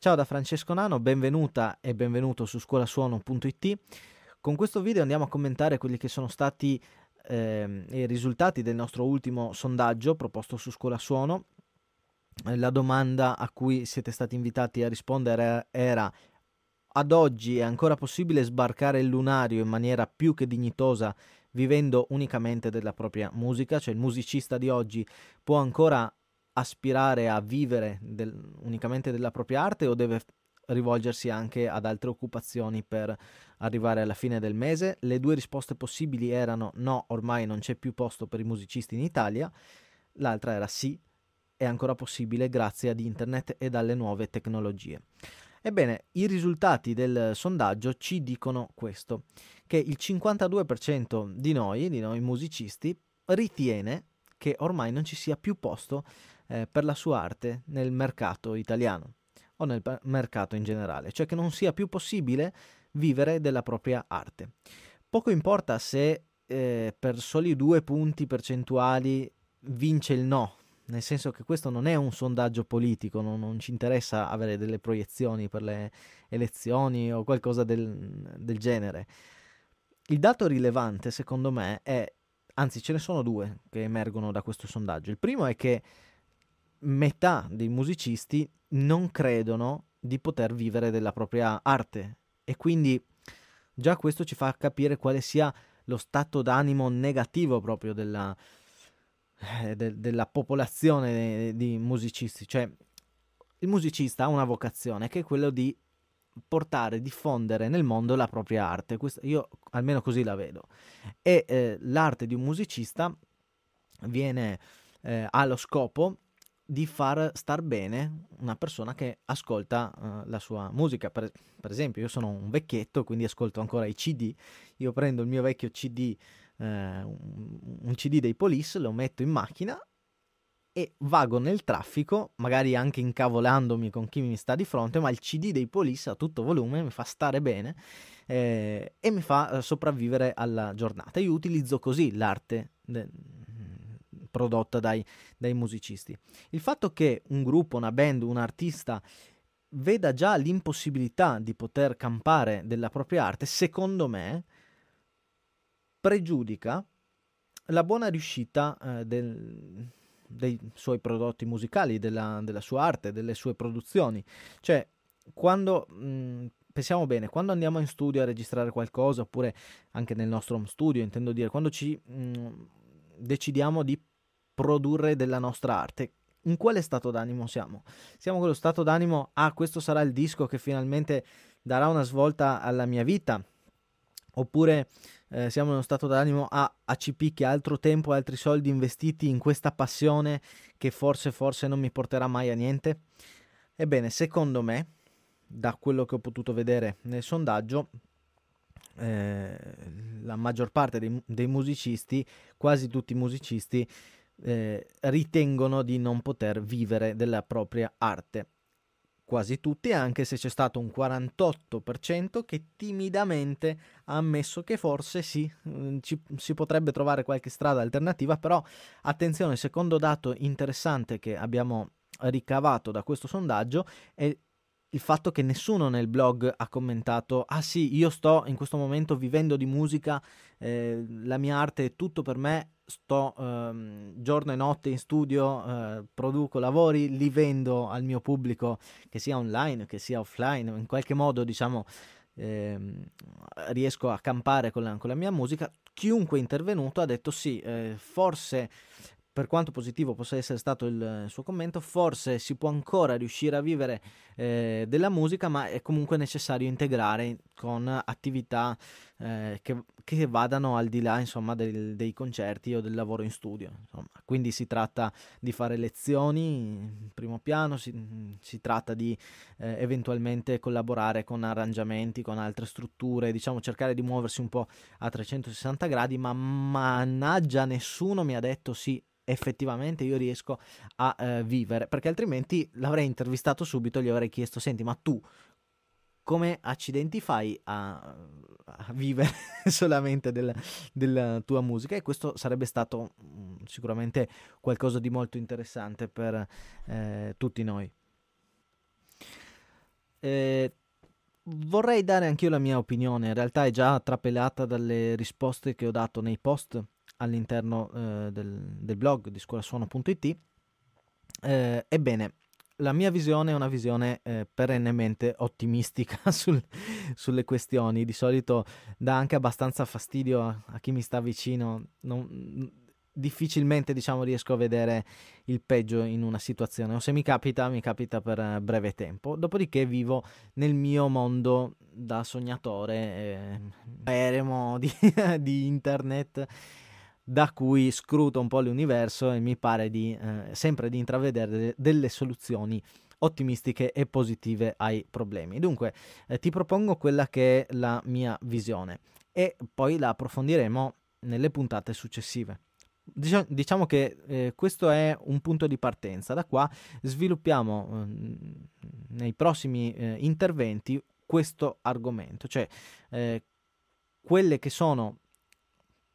Ciao da Francesco Nano, benvenuta e benvenuto su scuolasuono.it. Con questo video andiamo a commentare quelli che sono stati eh, i risultati del nostro ultimo sondaggio proposto su Scuola Suono. La domanda a cui siete stati invitati a rispondere era ad oggi è ancora possibile sbarcare il lunario in maniera più che dignitosa vivendo unicamente della propria musica, cioè il musicista di oggi può ancora aspirare a vivere del, unicamente della propria arte o deve rivolgersi anche ad altre occupazioni per arrivare alla fine del mese? Le due risposte possibili erano no, ormai non c'è più posto per i musicisti in Italia, l'altra era sì, è ancora possibile grazie ad internet e dalle nuove tecnologie. Ebbene, i risultati del sondaggio ci dicono questo, che il 52% di noi, di noi musicisti, ritiene che ormai non ci sia più posto eh, per la sua arte nel mercato italiano o nel mercato in generale, cioè che non sia più possibile vivere della propria arte. Poco importa se eh, per soli due punti percentuali vince il no, nel senso che questo non è un sondaggio politico, non, non ci interessa avere delle proiezioni per le elezioni o qualcosa del, del genere. Il dato rilevante, secondo me, è, anzi ce ne sono due che emergono da questo sondaggio. Il primo è che metà dei musicisti non credono di poter vivere della propria arte e quindi già questo ci fa capire quale sia lo stato d'animo negativo proprio della, eh, de- della popolazione di musicisti. Cioè, il musicista ha una vocazione che è quella di portare, diffondere nel mondo la propria arte. Questa, io almeno così la vedo. E eh, l'arte di un musicista viene, eh, ha lo scopo di far star bene una persona che ascolta uh, la sua musica. Per, per, esempio, io sono un vecchietto, quindi ascolto ancora i CD. Io prendo il mio vecchio CD, uh, eh, un, CD dei Police, lo metto in macchina e vago nel traffico, magari anche incavolandomi con chi mi sta di fronte, ma il CD dei Police a tutto volume mi fa stare bene eh, e mi fa eh, sopravvivere alla giornata. Io utilizzo così l'arte de- prodotta dai, dai musicisti. Il fatto che un gruppo, una band, un artista veda già l'impossibilità di poter campare della propria arte, secondo me, pregiudica la buona riuscita eh, del, dei suoi prodotti musicali, della, della, sua arte, delle sue produzioni. Cioè, quando mh, mm, pensiamo bene, quando andiamo in studio a registrare qualcosa, oppure anche nel nostro home studio, intendo dire, quando ci mh, mm, decidiamo di produrre della nostra arte. In quale stato d'animo siamo? Siamo con lo stato d'animo, ah, questo sarà il disco che finalmente darà una svolta alla mia vita. Oppure eh, siamo in uno stato d'animo ah, ACP che altro tempo e altri soldi investiti in questa passione che forse forse non mi porterà mai a niente? Ebbene, secondo me, da quello che ho potuto vedere nel sondaggio, eh, la maggior parte dei, dei musicisti, quasi tutti i musicisti, eh, ritengono di non poter vivere della propria arte. Quasi tutti, anche se c'è stato un 48% che timidamente ha ammesso che forse sì, mm, ci, si potrebbe trovare qualche strada alternativa, però attenzione, il secondo dato interessante che abbiamo ricavato da questo sondaggio è il fatto che nessuno nel blog ha commentato ah sì io sto in questo momento vivendo di musica eh, la mia arte è tutto per me sto ehm, giorno e notte in studio, eh, produco lavori, li vendo al mio pubblico, che sia online, che sia offline, in qualche modo diciamo ehm, riesco a campare con la, con la, mia musica. Chiunque è intervenuto ha detto sì, eh, forse per quanto positivo possa essere stato il eh, suo commento, forse si può ancora riuscire a vivere eh, della musica, ma è comunque necessario integrare con attività eh, che, che, vadano al di là insomma, del, dei concerti o del lavoro in studio. Insomma. Quindi si tratta di fare lezioni in primo piano, si, si tratta di eh, eventualmente collaborare con arrangiamenti, con altre strutture, diciamo cercare di muoversi un po' a 360 gradi, ma mannaggia nessuno mi ha detto sì, effettivamente io riesco a eh, vivere perché altrimenti l'avrei intervistato subito gli avrei chiesto senti ma tu come accidenti fai a, a vivere solamente della, della, tua musica e questo sarebbe stato mh, mm, sicuramente qualcosa di molto interessante per eh, tutti noi. Eh, vorrei dare anch'io la mia opinione, in realtà è già trapelata dalle risposte che ho dato nei post all'interno eh, del, del, blog di scuolasuono.it. Eh, ebbene, la mia visione è una visione eh, perennemente ottimistica sul, sulle questioni, di solito dà anche abbastanza fastidio a, a chi mi sta vicino, non, mm, difficilmente diciamo, riesco a vedere il peggio in una situazione o se mi capita mi capita per eh, breve tempo dopodiché vivo nel mio mondo da sognatore eh, eremo di, di internet da cui scruto un po' l'universo e mi pare di, eh, sempre di intravedere delle soluzioni ottimistiche e positive ai problemi. Dunque eh, ti propongo quella che è la mia visione e poi la approfondiremo nelle puntate successive. diciamo che eh, questo è un punto di partenza, da qua sviluppiamo eh, nei prossimi eh, interventi questo argomento, cioè eh, quelle che sono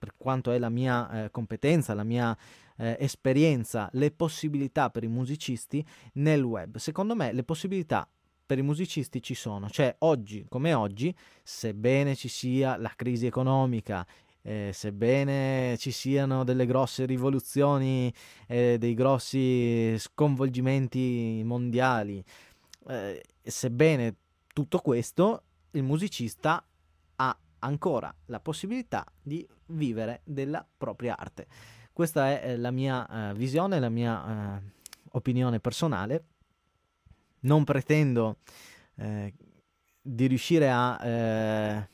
per quanto è la mia eh, competenza, la mia eh, esperienza, le possibilità per i musicisti nel web. Secondo me le possibilità per i musicisti ci sono, cioè oggi come oggi, sebbene ci sia la crisi economica eh, sebbene ci siano delle grosse rivoluzioni, eh, dei grossi sconvolgimenti mondiali, eh, sebbene tutto questo, il musicista ancora la possibilità di vivere della propria arte. Questa è eh, la mia eh, visione, la mia eh, opinione personale. Non pretendo eh, di riuscire a eh,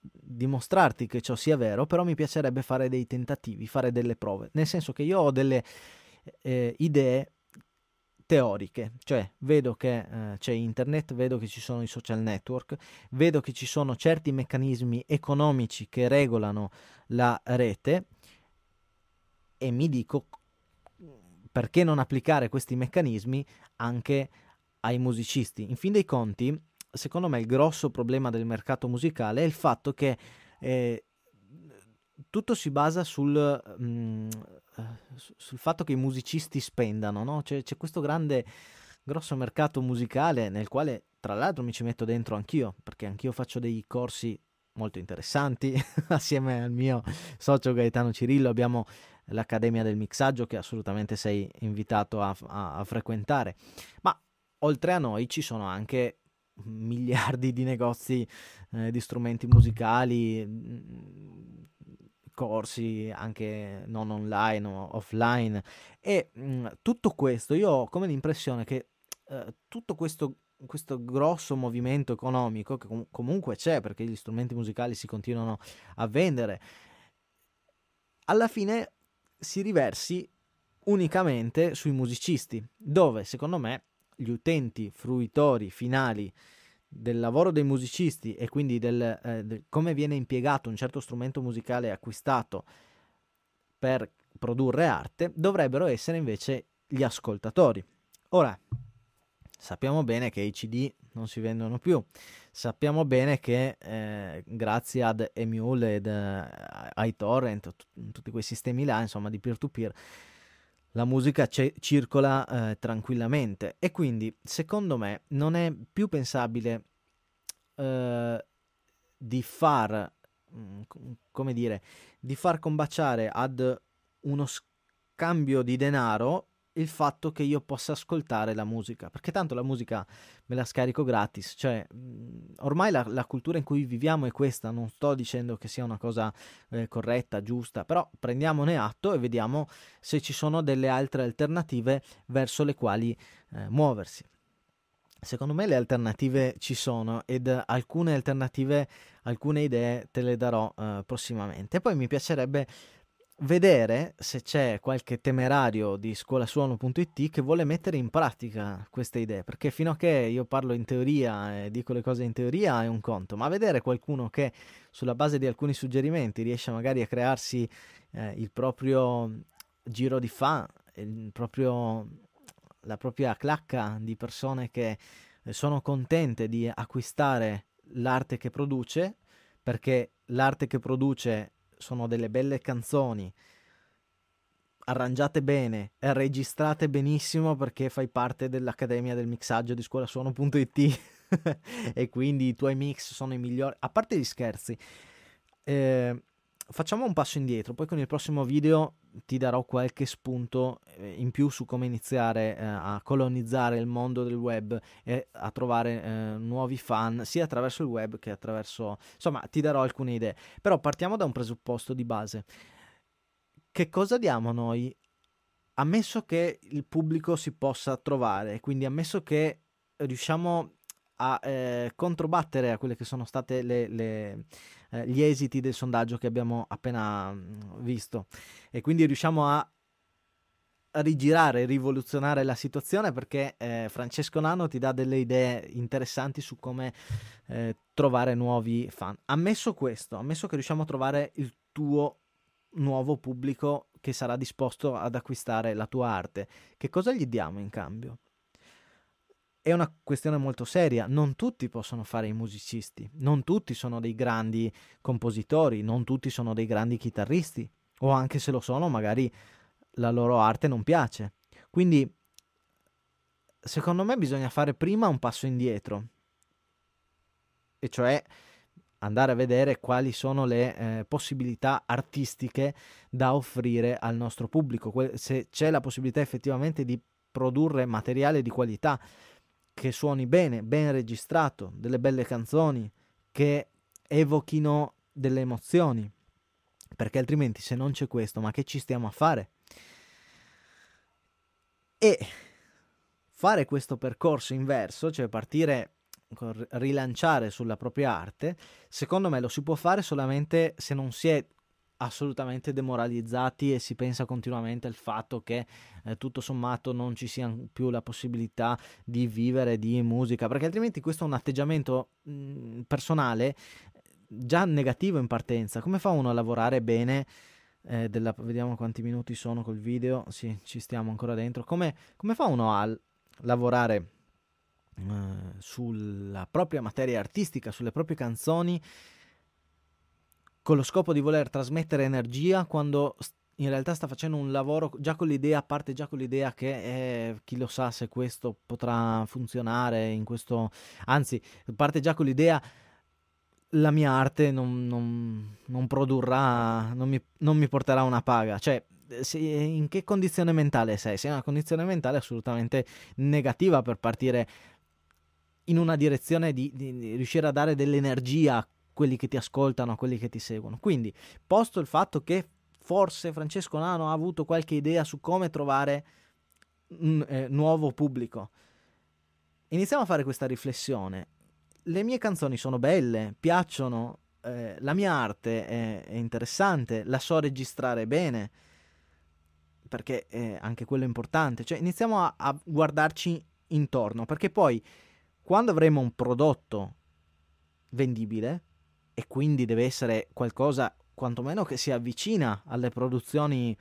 dimostrarti che ciò sia vero, però mi piacerebbe fare dei tentativi, fare delle prove, nel senso che io ho delle eh, idee teoriche, cioè vedo che eh, c'è internet, vedo che ci sono i social network, vedo che ci sono certi meccanismi economici che regolano la rete e mi dico perché non applicare questi meccanismi anche ai musicisti. In fin dei conti, secondo me il grosso problema del mercato musicale è il fatto che eh, tutto si basa sul, mh, mm, eh, sul fatto che i musicisti spendano, no? C'è, c'è questo grande, grosso mercato musicale nel quale tra l'altro mi ci metto dentro anch'io, perché anch'io faccio dei corsi molto interessanti assieme al mio socio Gaetano Cirillo abbiamo l'Accademia del Mixaggio che assolutamente sei invitato a, a, a, frequentare ma oltre a noi ci sono anche miliardi di negozi eh, di strumenti musicali mm, corsi anche non online o offline e mh, mhmm, tutto questo io ho come l'impressione che eh, tutto questo, questo grosso movimento economico che com- comunque c'è perché gli strumenti musicali si continuano a vendere alla fine si riversi unicamente sui musicisti dove secondo me gli utenti fruitori finali del lavoro dei musicisti e quindi del, eh, del come viene impiegato un certo strumento musicale acquistato per produrre arte, dovrebbero essere invece gli ascoltatori. Ora, sappiamo bene che i CD non si vendono più, sappiamo bene che eh, grazie ad Emule ed uh, eh, iTorrent, t- tutti quei sistemi là, insomma, di peer-to-peer, la musica c- circola eh, tranquillamente e quindi secondo me non è più pensabile eh, di far mm, come dire di far combaciare ad uno scambio di denaro il fatto che io possa ascoltare la musica, perché tanto la musica me la scarico gratis, cioè mhmm, ormai la, la cultura in cui viviamo è questa, non sto dicendo che sia una cosa eh, corretta, giusta, però prendiamone atto e vediamo se ci sono delle altre alternative verso le quali eh, muoversi. Secondo me le alternative ci sono ed alcune alternative, alcune idee te le darò eh, prossimamente. Poi mi piacerebbe vedere se c'è qualche temerario di scuolasuono.it che vuole mettere in pratica queste idee, perché fino a che io parlo in teoria e dico le cose in teoria è un conto, ma vedere qualcuno che sulla base di alcuni suggerimenti riesce magari a crearsi eh, il proprio giro di fa, proprio, la propria clacca di persone che sono contente di acquistare l'arte che produce, perché l'arte che produce sono delle belle canzoni arrangiate bene, registrate benissimo perché fai parte dell'Accademia del Mixaggio di scuolasuono.it e quindi i tuoi mix sono i migliori. A parte gli scherzi, eh, facciamo un passo indietro, poi con il prossimo video ti darò qualche spunto eh, in più su come iniziare eh, a colonizzare il mondo del web e a trovare eh, nuovi fan sia attraverso il web che attraverso insomma ti darò alcune idee però partiamo da un presupposto di base che cosa diamo noi ammesso che il pubblico si possa trovare quindi ammesso che riusciamo a eh, controbattere a quelle che sono state le, le eh, gli esiti del sondaggio che abbiamo appena mm, visto e quindi riusciamo a rigirare, rivoluzionare la situazione perché eh, Francesco Nano ti dà delle idee interessanti su come eh, trovare nuovi fan. Ammesso questo, ammesso che riusciamo a trovare il tuo nuovo pubblico che sarà disposto ad acquistare la tua arte, che cosa gli diamo in cambio? è una questione molto seria. Non tutti possono fare i musicisti, non tutti sono dei grandi compositori, non tutti sono dei grandi chitarristi, o anche se lo sono, magari la loro arte non piace. Quindi, secondo me, bisogna fare prima un passo indietro, e cioè andare a vedere quali sono le eh, possibilità artistiche da offrire al nostro pubblico, que- se c'è la possibilità effettivamente di produrre materiale di qualità che suoni bene, ben registrato, delle belle canzoni che evochino delle emozioni, perché altrimenti se non c'è questo, ma che ci stiamo a fare? E fare questo percorso inverso, cioè partire rilanciare sulla propria arte, secondo me lo si può fare solamente se non si è assolutamente demoralizzati e si pensa continuamente al fatto che eh, tutto sommato non ci sia più la possibilità di vivere di musica, perché altrimenti questo è un atteggiamento mh, mm, personale già negativo in partenza. Come fa uno a lavorare bene? Eh, della, vediamo quanti minuti sono col video. Sì, ci stiamo ancora dentro. Come, come fa uno a lavorare eh, sulla propria materia artistica, sulle proprie canzoni? con lo scopo di voler trasmettere energia quando in realtà sta facendo un lavoro già con l'idea, parte già con l'idea che è, eh, chi lo sa se questo potrà funzionare in questo, anzi parte già con l'idea la mia arte non, non, non produrrà, non mi, non mi, porterà una paga, cioè se, in che condizione mentale sei? Sei in una condizione mentale assolutamente negativa per partire in una direzione di, di, di riuscire a dare dell'energia quelli che ti ascoltano, a quelli che ti seguono. Quindi, posto il fatto che forse Francesco Nano ha avuto qualche idea su come trovare un eh, nuovo pubblico, iniziamo a fare questa riflessione. Le mie canzoni sono belle, piacciono, eh, la mia arte è, è, interessante, la so registrare bene, perché è anche quello è importante. Cioè, iniziamo a, a guardarci intorno, perché poi quando avremo un prodotto vendibile, e quindi deve essere qualcosa quantomeno che si avvicina alle produzioni,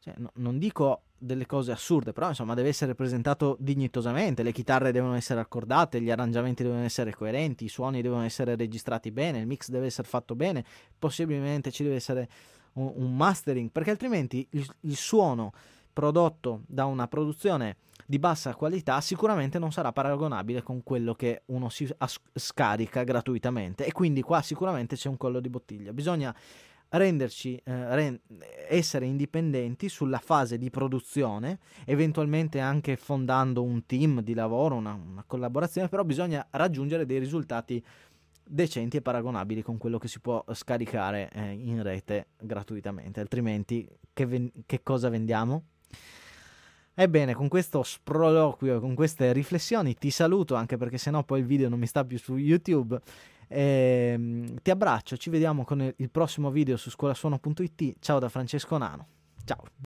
cioè, no, non dico delle cose assurde, però insomma deve essere presentato dignitosamente, le chitarre devono essere accordate, gli arrangiamenti devono essere coerenti, i suoni devono essere registrati bene, il mix deve essere fatto bene, possibilmente ci deve essere un, un mastering, perché altrimenti il, il suono prodotto da una produzione di bassa qualità sicuramente non sarà paragonabile con quello che uno si as- scarica gratuitamente e quindi qua sicuramente c'è un collo di bottiglia. Bisogna renderci, eh, re- essere indipendenti sulla fase di produzione, eventualmente anche fondando un team di lavoro, una, una collaborazione, però bisogna raggiungere dei risultati decenti e paragonabili con quello che si può scaricare eh, in rete gratuitamente, altrimenti che, ven- che cosa vendiamo? Ebbene, con questo sproloquio, con queste riflessioni, ti saluto anche perché sennò poi il video non mi sta più su YouTube. E, ehm, ti abbraccio, ci vediamo con il prossimo video su scuolasuono.it. Ciao da Francesco Nano. Ciao.